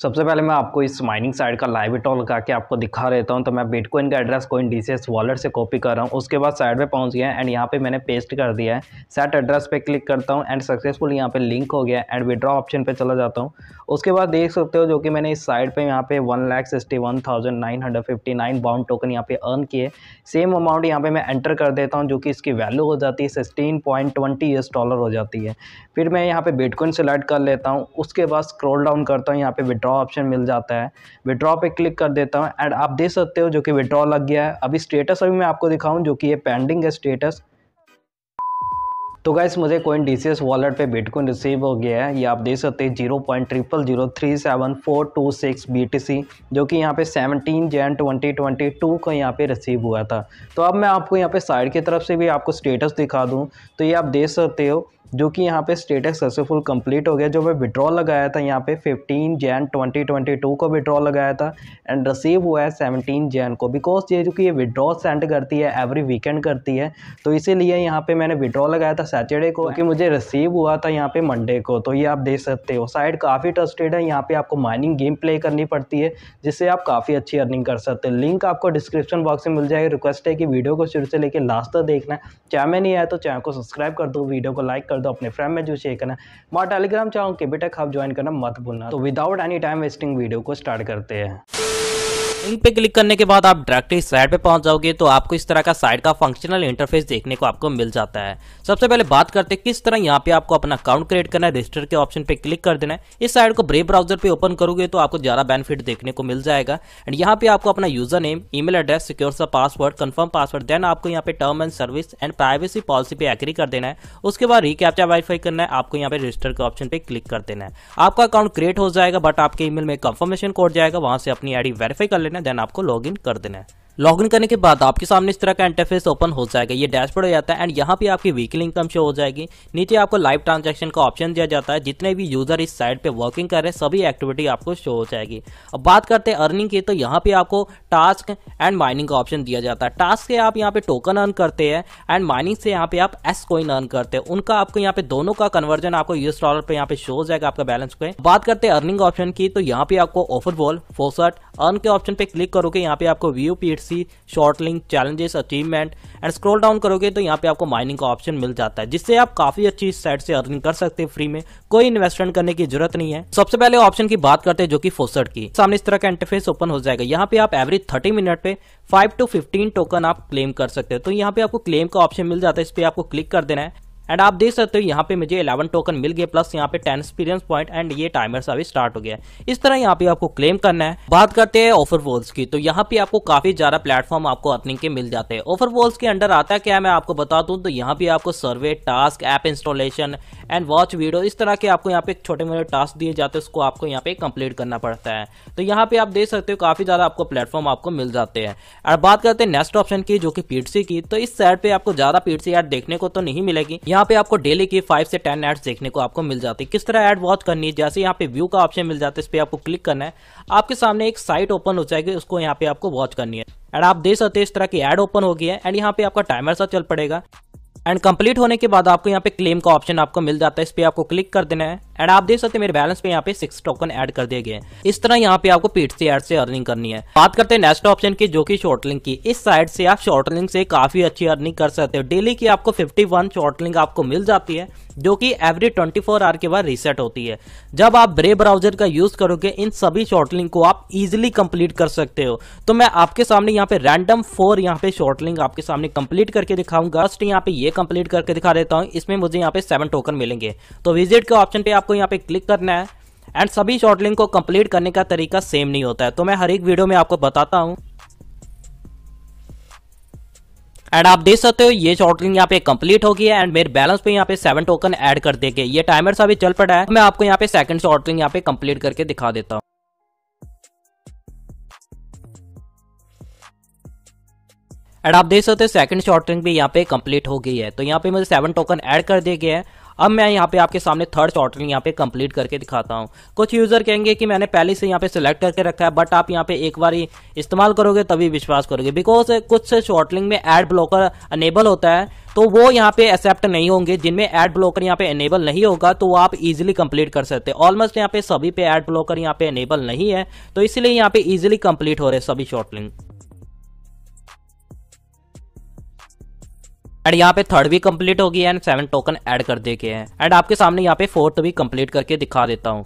सबसे पहले मैं आपको इस माइनिंग साइड का लाइव इटॉल लगा के आपको दिखा देता हूँ तो मैं बिटकॉइन का एड्रेस कोइन डी वॉलेट से कॉपी कर रहा हूँ उसके बाद साइड पे पहुँच गया एंड यहाँ पे मैंने पेस्ट कर दिया है सेट एड्रेस पे क्लिक करता हूँ एंड सक्सेसफुल यहाँ पे लिंक हो गया एंड विड्रॉ ऑप्शन पर चला जाता हूँ उसके बाद देख सकते हो जो कि मैंने इस साइड पर यहाँ पे one sixty one thousand nine hundred fifty nine bound token यहाँ पे अर्न किए सेम अमाउंट यहाँ पर मैं एंटर कर देता हूँ जो कि इसकी वैल्यू हो जाती है सिक्सटीन पॉइंट ट्वेंटी डॉलर हो जाती है फिर मैं यहाँ पर बिटकॉइन सेलेक्ट कर लेता हूँ उसके बाद स्क्रोल डाउन करता हूँ यहाँ पे विड्रॉ ऑप्शन मिल जाता है विड्रॉ पे क्लिक कर देता हूँ एंड आप देख सकते हो जो कि विड्रॉ लग गया है अभी स्टेटस अभी मैं आपको दिखाऊँ जो कि ये पेंडिंग है स्टेटस तो गाइस मुझे कोइन डी वॉलेट पे बिटकॉइन रिसीव हो गया है ये आप देख सकते हैं zero point triple zero three seven four two six B T C जो कि यहाँ पे seventeen Jan twenty twenty two को यहाँ पे रिसीव हुआ था तो अब मैं आपको यहाँ पे साइड की तरफ से भी आपको स्टेटस दिखा दूँ तो ये आप देख सकते हो जो कि यहाँ पे स्टेटस सक्सेसफुल कंप्लीट हो गया जो मैं विड्रॉ लगाया था यहाँ पे 15 जैन 2022 को विड्रॉ लगाया था एंड रिसीव हुआ है 17 जैन को बिकॉज ये जो कि ये विड्रॉ सेंड करती है एवरी वीकेंड करती है तो इसीलिए यहाँ पे मैंने विड्रॉ लगाया था सैटरडे को कि मुझे रिसीव हुआ था यहाँ पे मंडे को तो ये आप देख सकते हो साइड काफ़ी ट्रस्टेड है यहाँ पे आपको माइनिंग गेम प्ले करनी पड़ती है जिससे आप काफ़ी अच्छी अर्निंग कर सकते हो लिंक आपको डिस्क्रिप्शन बॉक्स में मिल जाएगी रिक्वेस्ट है कि वीडियो को शुरू से लेकर लास्ट तक देखना चाहे में नहीं आया तो चैनल को सब्सक्राइब कर दो वीडियो को लाइक कर दो अपने फ्रेंड में जो शेयर करना मैं टेलीग्राम चाहूँ के बेटा आप ज्वाइन करना मत भूलना तो without any time wasting video को स्टार्ट करते हैं इन पे क्लिक करने के बाद आप डायरेक्ट इस साइड पे पहुंच जाओगे तो आपको इस तरह का साइड का फंक्शनल इंटरफेस देखने को आपको मिल जाता है सबसे पहले बात करते हैं किस तरह यहाँ पे आपको अपना अकाउंट क्रिएट करना है रजिस्टर के ऑप्शन पे क्लिक कर देना है इस साइड को ब्रेव ब्राउजर पे ओपन करोगे तो आपको ज्यादा बेनिफिट देखने को मिल जाएगा एंड यहाँ पे आपको अपना user name e address secure सा पासवर्ड कन्फर्म पासवर्ड देन आपको यहाँ पे term and service and privacy policy पे एग्री कर देना है उसके बाद रिकैप्चा वेरीफाई करना है आपको यहाँ पे रजिस्टर के ऑप्शन पे क्लिक कर देना है आपका अकाउंट क्रिएट हो जाएगा बट आपके ईमेल में कंफर्मेशन कोड जाएगा वहां से अपनी आईडी वेरीफाई कर लेना लेना है देन आपको लॉगिन कर देना है लॉगिन करने के बाद आपके सामने इस तरह का इंटरफेस ओपन हो जाएगा ये डैशबोर्ड हो जाता है एंड यहाँ पे आपकी वीकली इनकम शो हो जाएगी नीचे आपको लाइव ट्रांजैक्शन का ऑप्शन दिया जाता है जितने भी यूजर इस साइड पे वर्किंग कर रहे हैं सभी एक्टिविटी आपको शो हो जाएगी अब बात करते हैं अर्निंग की तो यहाँ पे आपको टास्क एंड माइनिंग का ऑप्शन दिया जाता है टास्क से आप यहाँ पे टोकन अर्न करते हैं एंड माइनिंग से यहाँ पे आप एस कोइन अर्न करते हैं उनका आपको यहाँ पे दोनों का कन्वर्जन आपको यूएस डॉलर पे यहाँ पे शो हो जाएगा आपका बैलेंस को बात करते हैं अर्निंग ऑप्शन की तो यहाँ पे आपको ऑफर बॉल फोसट अर्न के ऑप्शन पे क्लिक करोगे यहाँ पे आपको view P short link challenges achievement and scroll down करोगे तो यहाँ पे आपको माइनिंग का ऑप्शन मिल जाता है जिससे आप काफी अच्छी साइड से अर्निंग कर सकते हैं फ्री में कोई इन्वेस्टमेंट करने की जरूरत नहीं है सबसे पहले ऑप्शन की बात करते हैं जो की फोसट की सामने इस तरह का इंटरफेस ओपन हो जाएगा यहाँ पे आप एवरी थर्टी मिनट पे फाइव टू फिफ्टीन टोकन आप क्लेम कर सकते हैं तो यहाँ पे आपको क्लेम का ऑप्शन मिल जाता है इस पर आपको क्लिक कर देना है एंड आप देख सकते हो यहाँ पे मुझे 11 टोकन मिल गए प्लस यहाँ पे 10 एक्सपीरियंस पॉइंट एंड ये टाइमर सा भी स्टार्ट हो गया इस तरह यहाँ पे आपको क्लेम करना है बात करते हैं ऑफर वॉल्स की तो यहाँ पे आपको काफी ज्यादा प्लेटफॉर्म आपको अर्निंग के मिल जाते हैं ऑफर वॉल्स के अंडर आता है क्या मैं आपको बता दू तो यहाँ पे आपको survey task app installation and watch video इस तरह के आपको यहाँ पे छोटे मोटे टास्क दिए जाते हैं उसको आपको यहाँ पे कंप्लीट करना पड़ता है तो यहाँ पे आप देख सकते हो काफी ज्यादा आपको प्लेटफॉर्म आपको मिल जाते हैं और बात करते हैं नेक्स्ट ऑप्शन की जो कि पीटसी की तो इस साइड पे आपको ज्यादा पीटसी एड देखने को तो नहीं मिलेगी यहाँ यहाँ पे आपको डेली की फाइव से टेन एड्स देखने को आपको मिल जाती है किस तरह एड वॉच करनी है जैसे यहाँ पे व्यू का ऑप्शन मिल जाता है इस पर आपको क्लिक करना है आपके सामने एक साइट ओपन हो जाएगी उसको यहाँ पे आपको वॉच करनी है एंड आप देख सकते हैं इस तरह की एड ओपन होगी है एंड यहाँ पे आपका टाइमर सा चल पड़ेगा एंड कंप्लीट होने के बाद आपको यहाँ पे क्लेम का ऑप्शन आपको मिल जाता है इस पर आपको क्लिक कर देना है एंड आप देख सकते हैं मेरे बैलेंस पे यहाँ पे सिक्स टोकन ऐड कर दिए गए इस तरह यहाँ पे आपको पीट से ऐड से अर्निंग करनी है बात करते हैं नेक्स्ट ऑप्शन की जो कि शॉर्ट लिंक की इस साइड से आप शॉर्ट लिंक से काफी अच्छी अर्निंग कर सकते हो डेली की आपको फिफ्टी वन शॉर्ट लिंक आपको मिल जाती है जो कि एवरी 24 फोर आवर के बाद रीसेट होती है जब आप ब्रे ब्राउजर का यूज करोगे इन सभी शॉर्टलिंग को आप इजिली कंप्लीट कर सकते हो तो मैं आपके सामने यहाँ पे रैंडम फोर यहाँ पे शॉर्टलिंग आपके सामने कंप्लीट करके दिखाऊंगा फर्स्ट यहाँ पे ये कंप्लीट करके दिखा देता हूँ इसमें मुझे यहाँ पे सेवन टोकन मिलेंगे तो विजिट के ऑप्शन पे आपको यहाँ पे क्लिक करना है एंड सभी शॉर्ट लिंक को कंप्लीट करने का तरीका सेम नहीं होता है तो मैं हर एक वीडियो में आपको बताता हूँ एंड आप देख सकते हो ये शॉर्ट लिंक यहाँ पे कंप्लीट हो गई है एंड मेरे बैलेंस पे यहाँ पे सेवन टोकन ऐड कर देंगे ये टाइमर सा भी चल पड़ा है मैं आपको यहाँ पे सेकंड शॉर्ट लिंक यहाँ पे कंप्लीट करके दिखा देता हूँ एंड आप देख सकते हैं सेकंड शॉर्ट रिंग भी यहाँ पे कंप्लीट हो गई है तो यहाँ पे मुझे सेवन टोकन ऐड कर दिए गए हैं अब मैं यहाँ पे आपके सामने थर्ड शॉर्ट रिंग यहाँ पे कंप्लीट करके दिखाता हूँ कुछ यूजर कहेंगे कि मैंने पहले से यहाँ पे सिलेक्ट करके रखा है बट आप यहाँ पे एक बार ही इस्तेमाल करोगे तभी विश्वास करोगे बिकॉज कुछ शॉर्ट रिंग में एड ब्लॉकर अनेबल होता है तो वो यहाँ पे एक्सेप्ट नहीं होंगे जिनमें एड ब्लॉकर यहाँ पे एनेबल नहीं होगा तो वो आप इजीली कंप्लीट कर सकते हैं ऑलमोस्ट यहाँ पे सभी पे एड ब्लॉकर यहाँ पे एनेबल नहीं है तो इसलिए यहाँ पे इजीली कंप्लीट हो रहे सभी शॉर्ट लिंक एंड यहाँ पे थर्ड भी कंप्लीट होगी एंड सेवन टोकन एड कर दे गए हैं एंड आपके सामने यहाँ पे फोर्थ भी कंप्लीट करके दिखा देता हूँ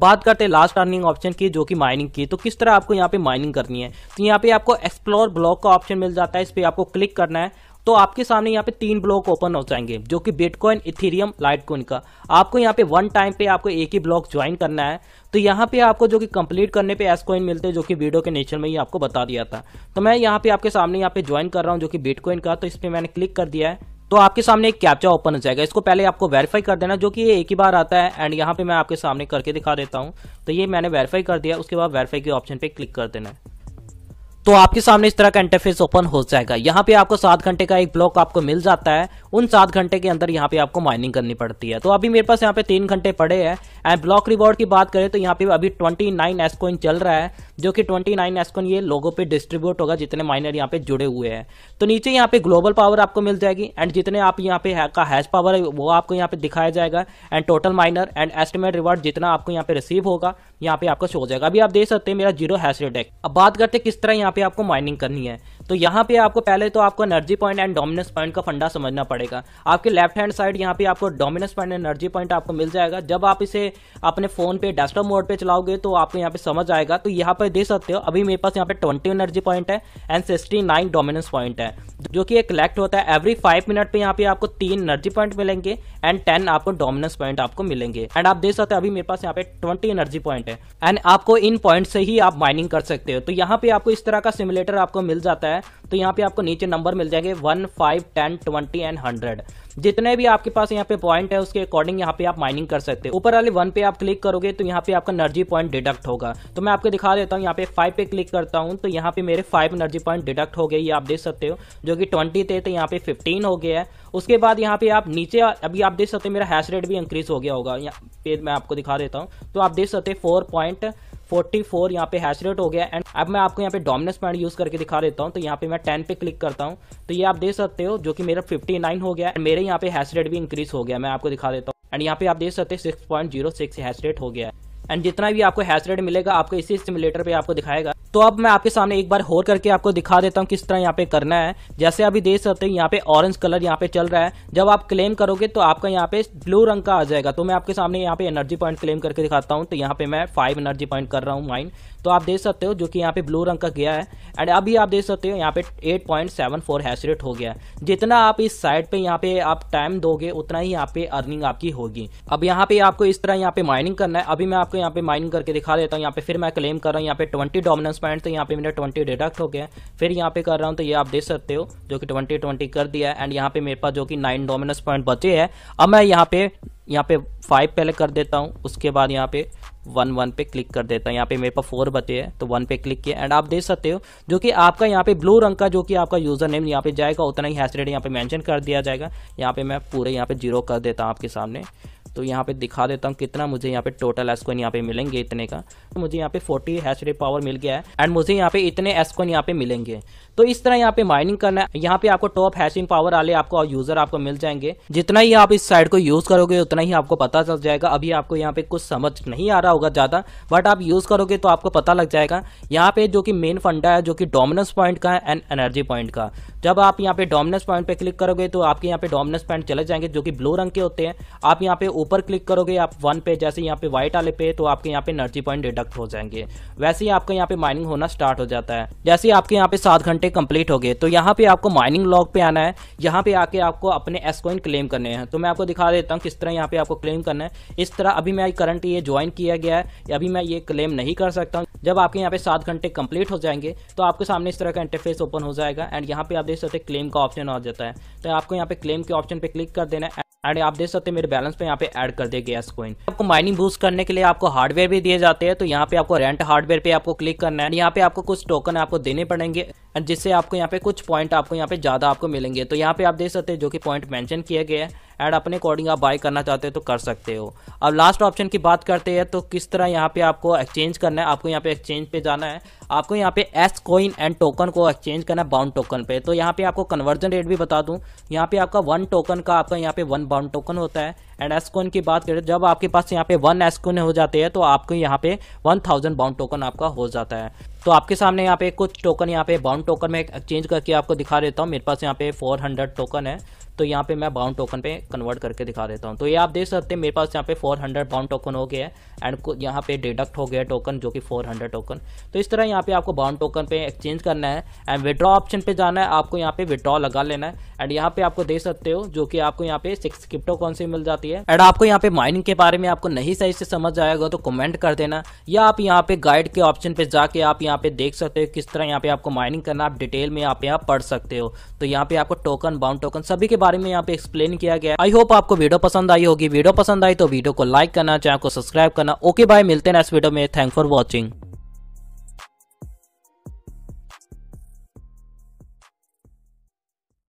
बात करते हैं लास्ट अर्निंग ऑप्शन की जो कि माइनिंग की तो किस तरह आपको यहाँ पे माइनिंग करनी है तो यहाँ पे आपको एक्सप्लोर ब्लॉक का ऑप्शन मिल जाता है इस पर आपको क्लिक करना है तो आपके सामने यहाँ पे तीन ब्लॉक ओपन हो जाएंगे जो कि बिटकॉइन इथेरियम लाइटकॉइन का आपको यहाँ पे वन टाइम पे आपको एक ही ब्लॉक ज्वाइन करना है तो यहाँ पे आपको जो कि कंप्लीट करने पे एस कॉइन मिलते हैं जो कि वीडियो के नेचर में ही आपको बता दिया था तो मैं यहाँ पे आपके सामने यहाँ पे ज्वाइन कर रहा हूँ जो कि बिटकॉइन का तो इस पर मैंने क्लिक कर दिया है तो आपके सामने एक कैप्चा ओपन हो जाएगा इसको पहले आपको वेरीफाई कर देना जो कि ये एक ही बार आता है एंड यहाँ पे मैं आपके सामने करके दिखा देता हूँ तो ये मैंने वेरीफाई कर दिया उसके बाद वेरीफाई के ऑप्शन पे क्लिक कर देना है तो आपके सामने इस तरह का इंटरफेस ओपन हो जाएगा यहाँ पे आपको सात घंटे का एक ब्लॉक आपको मिल जाता है उन सात घंटे के अंदर यहाँ पे आपको माइनिंग करनी पड़ती है तो अभी मेरे पास यहाँ पे तीन घंटे पड़े हैं एंड ब्लॉक रिवॉर्ड की बात करें तो यहाँ पे अभी ट्वेंटी नाइन एस चल रहा है जो कि 29 नाइन एस्कॉन ये लोगों पे डिस्ट्रीब्यूट होगा जितने माइनर यहाँ पे जुड़े हुए हैं तो नीचे यहाँ पे ग्लोबल पावर आपको मिल जाएगी एंड जितने आप यहाँ पे है, का हैश पावर है वो आपको यहाँ पे दिखाया जाएगा and total miner and estimate reward जितना आपको यहाँ पे रिसीव होगा यहाँ पे आपको शो हो जाएगा अभी आप देख सकते हैं मेरा जीरो हैश रेट है अब बात करते हैं किस तरह यहाँ पे आपको माइनिंग करनी है तो यहाँ पे आपको पहले तो आपको energy point and dominance point का फंडा समझना पड़ेगा आपके लेफ्ट हैंड साइड यहाँ पे आपको डोमिनेंस पॉइंट एनर्जी पॉइंट आपको मिल जाएगा जब आप इसे अपने फोन पे डेस्कटॉप मोड पे चलाओगे तो आपको यहाँ पे समझ आएगा तो यहाँ पर देख सकते हो अभी मेरे पास यहाँ पे ट्वेंटी एनर्जी पॉइंट है and sixty nine dominance point है जो कि एक कलेक्ट होता है एवरी फाइव मिनट पे यहाँ पे आपको तीन एनर्जी पॉइंट मिलेंगे एंड टेन आपको डोमिनेंस पॉइंट आपको मिलेंगे एंड आप देख सकते हो अभी मेरे पास यहाँ पे ट्वेंटी एनर्जी पॉइंट है एंड आपको इन पॉइंट से ही आप माइनिंग कर सकते हो तो यहाँ पे आपको इस तरह का सिमुलेटर आपको मिल जाता है तो यहाँ पे आपको नीचे नंबर मिल जाएंगे one five ten twenty and hundred जितने भी आपके पास यहाँ पे पॉइंट है उसके अकॉर्डिंग यहाँ पे आप माइनिंग कर सकते हैं ऊपर वाले वन पे आप क्लिक करोगे तो यहाँ पे आपका एनर्जी पॉइंट डिडक्ट होगा तो मैं आपको दिखा देता हूँ यहाँ पे फाइव पे क्लिक करता हूँ तो यहाँ पे मेरे फाइव एनर्जी पॉइंट डिडक्ट हो गए ये आप देख सकते हो जो कि ट्वेंटी थे तो यहाँ पे फिफ्टीन हो गया है उसके बाद यहाँ पे आप नीचे अभी आप देख सकते हो मेरा हैश रेट भी इंक्रीज हो गया होगा यहाँ पे मैं आपको दिखा देता हूँ तो आप देख सकते फोर पॉइंट फोर्टी फोर यहाँ पे हैश रेट हो गया एंड अब मैं आपको यहाँ पे डोमिनेंस पॉइंट यूज करके दिखा देता हूँ तो यहाँ पे मैं टेन पे क्लिक करता हूँ तो ये आप देख सकते हो जो कि मेरा फिफ्टी नाइन हो गया मेरे यहाँ पे हैश रेट भी इंक्रीज हो गया मैं आपको दिखा देता हूँ एंड यहाँ पे आप देख सकते हैं six point zero six hash rate हो गया एंड जितना भी आपको हैश रेट मिलेगा आपको इसी सिमुलेटर पे आपको दिखाएगा तो अब मैं आपके सामने एक बार होर करके आपको दिखा देता हूँ किस तरह यहाँ पे करना है जैसे अभी देख सकते हैं यहाँ पे ऑरेंज कलर यहाँ पे चल रहा है जब आप क्लेम करोगे तो आपका यहाँ पे ब्लू रंग का आ जाएगा तो मैं आपके सामने यहाँ पे एनर्जी पॉइंट क्लेम करके दिखाता हूँ तो यहाँ पे मैं फाइव एनर्जी पॉइंट कर रहा हूँ माइंड तो आप देख सकते हो जो कि यहाँ पे ब्लू रंग का गया है एंड अभी आप देख सकते हो यहाँ पे 8.74 हैश रेट हो गया है जितना आप इस साइड पे यहाँ पे आप टाइम दोगे उतना ही यहाँ पे अर्निंग आपकी होगी अब यहाँ पे आपको इस तरह यहाँ पे माइनिंग करना है अभी मैं आपको यहाँ पे माइनिंग करके दिखा देता हूँ यहाँ पे फिर मैं क्लेम कर रहा हूँ यहाँ पे ट्वेंटी डोमिनेंस पॉइंट तो यहाँ पे मेरा ट्वेंटी डिडक्ट हो गया फिर यहाँ पे कर रहा हूँ तो ये आप देख सकते हो जो कि ट्वेंटी ट्वेंटी कर दिया एंड यहाँ पे मेरे पास जो कि नाइन डोमिनेंस पॉइंट बचे है अब मैं यहाँ पे यहाँ पे फाइव पहले कर देता हूँ उसके बाद यहाँ पे वन वन पे क्लिक कर देता है यहाँ पे मेरे पास फोर बचे हैं तो वन पे क्लिक किया एंड आप देख सकते हो जो कि आपका यहाँ पे ब्लू रंग का जो कि आपका यूजर नेम यहाँ पे जाएगा उतना ही हैसरेट यहाँ पे मैंशन कर दिया जाएगा यहाँ पे मैं पूरे यहाँ पे जीरो कर देता हूँ आपके सामने तो यहाँ पे दिखा देता हूँ कितना मुझे यहाँ पे टोटल एसकोन यहाँ पे मिलेंगे इतने का तो मुझे यहाँ पे 40 हैश रेट पावर मिल गया है एंड मुझे यहाँ पे इतने एसकोन यहाँ पे मिलेंगे तो इस तरह यहाँ पे माइनिंग करना है यहाँ पे आपको टॉप हैशिंग पावर वाले आपको यूजर आपको मिल जाएंगे जितना ही आप इस साइड को यूज करोगे उतना ही आपको पता चल जाएगा अभी आपको यहाँ पे कुछ समझ नहीं आ रहा होगा ज्यादा बट आप यूज करोगे तो आपको पता लग जाएगा यहाँ पे जो कि मेन फंडा है जो कि डोमिनस पॉइंट का है एंड एनर्जी पॉइंट का जब आप यहाँ पे डोमिनस पॉइंट पे क्लिक करोगे तो आपके यहाँ पे डोमिनस पॉइंट चले जाएंगे जो कि ब्लू रंग के होते हैं आप यहाँ पे ऊपर क्लिक करोगे आप वन पे जैसे यहाँ पे व्हाइट वाले पे तो आपके यहाँ पे एनर्जी पॉइंट डिडक्ट हो जाएंगे वैसे ही आपका यहाँ पे माइनिंग होना स्टार्ट हो जाता है जैसे ही आपके यहाँ पे सात घंटे कंप्लीट हो गए तो यहाँ पे आपको माइनिंग लॉग पे आना है यहाँ पे आके आपको अपने एसकॉइन क्लेम करने हैं तो मैं आपको दिखा देता हूँ किस तरह यहाँ पे आपको क्लेम करना है इस तरह अभी मैं करंट ये ज्वाइन किया गया है अभी मैं ये क्लेम नहीं कर सकता हूँ जब आपके यहाँ पे सात घंटे कंप्लीट हो जाएंगे तो आपके सामने इस तरह का इंटरफेस ओपन हो जाएगा एंड यहाँ पे आप देख सकते क्लेम का ऑप्शन आ जाता है तो आपको यहाँ पे क्लेम के ऑप्शन पे क्लिक कर देना है एंड आप देख सकते हैं मेरे बैलेंस पे यहाँ पे ऐड कर दिया गैस कॉइन आपको माइनिंग बूस्ट करने के लिए आपको हार्डवेयर भी दिए जाते हैं तो यहाँ पे आपको रेंट हार्डवेयर पे आपको क्लिक करना है यहाँ पे आपको कुछ टोकन आपको देने पड़ेंगे एंड जिससे आपको यहाँ पे कुछ पॉइंट आपको यहाँ पे ज़्यादा आपको मिलेंगे तो यहाँ पे आप देख सकते हैं जो कि पॉइंट मेंशन किया गया है एंड अपने अकॉर्डिंग आप बाय करना चाहते हो तो कर सकते हो अब लास्ट ऑप्शन की बात करते हैं तो किस तरह यहाँ पे आपको एक्सचेंज करना है आपको यहाँ पे एक्सचेंज पे जाना है आपको यहाँ पे एस कोइन एंड टोकन को एक्सचेंज करना है बाउंड टोकन पे तो यहाँ पे आपको कन्वर्जन रेट भी बता दूँ यहाँ पे आपका वन टोकन का आपका यहाँ पे वन बाउंड टोकन होता है एंड एस कोइन की बात करें जब आपके पास यहाँ पे वन एस कोइन हो जाते हैं तो आपको यहाँ पे वन थाउजेंड बाउंड टोकन आपका हो जाता है तो आपके सामने यहाँ पे कुछ टोकन यहाँ पे बाउंड टोकन में एक्सचेंज करके आपको दिखा देता हूँ मेरे पास यहाँ पे 400 टोकन है तो यहाँ पे मैं बाउंड टोकन पे कन्वर्ट करके दिखा देता हूँ तो ये आप देख सकते हैं मेरे पास यहाँ पे 400 बाउंड टोकन हो गया है एंड यहाँ पे डिडक्ट हो गया टोकन जो कि 400 टोकन तो इस तरह यहाँ पे आपको बाउंड टोकन पे एक्सचेंज करना है एंड विड्रॉ ऑप्शन पे जाना है आपको यहाँ पे विड्रॉ लगा लेना है एंड यहाँ पे आपको देख सकते हो जो कि आपको यहाँ पे सिक्स क्रिप्टो कौन सी मिल जाती है एंड आपको यहाँ पे माइनिंग के बारे में आपको नहीं सही से समझ आएगा तो कमेंट कर देना या आप यहाँ पे गाइड के ऑप्शन पे जाके आप यहाँ पे देख सकते हो किस तरह यहाँ पे आपको माइनिंग करना आप डिटेल में यहाँ पे आप पढ़ सकते हो तो यहाँ पे आपको टोकन बाउंड टोकन सभी के बारे बारे में यहाँ पे एक्सप्लेन किया गया आई होप आपको वीडियो पसंद आई होगी वीडियो पसंद आई तो वीडियो को लाइक करना चैनल को सब्सक्राइब करना ओके बाय मिलते हैं नेक्स्ट वीडियो में थैंक फॉर वॉचिंग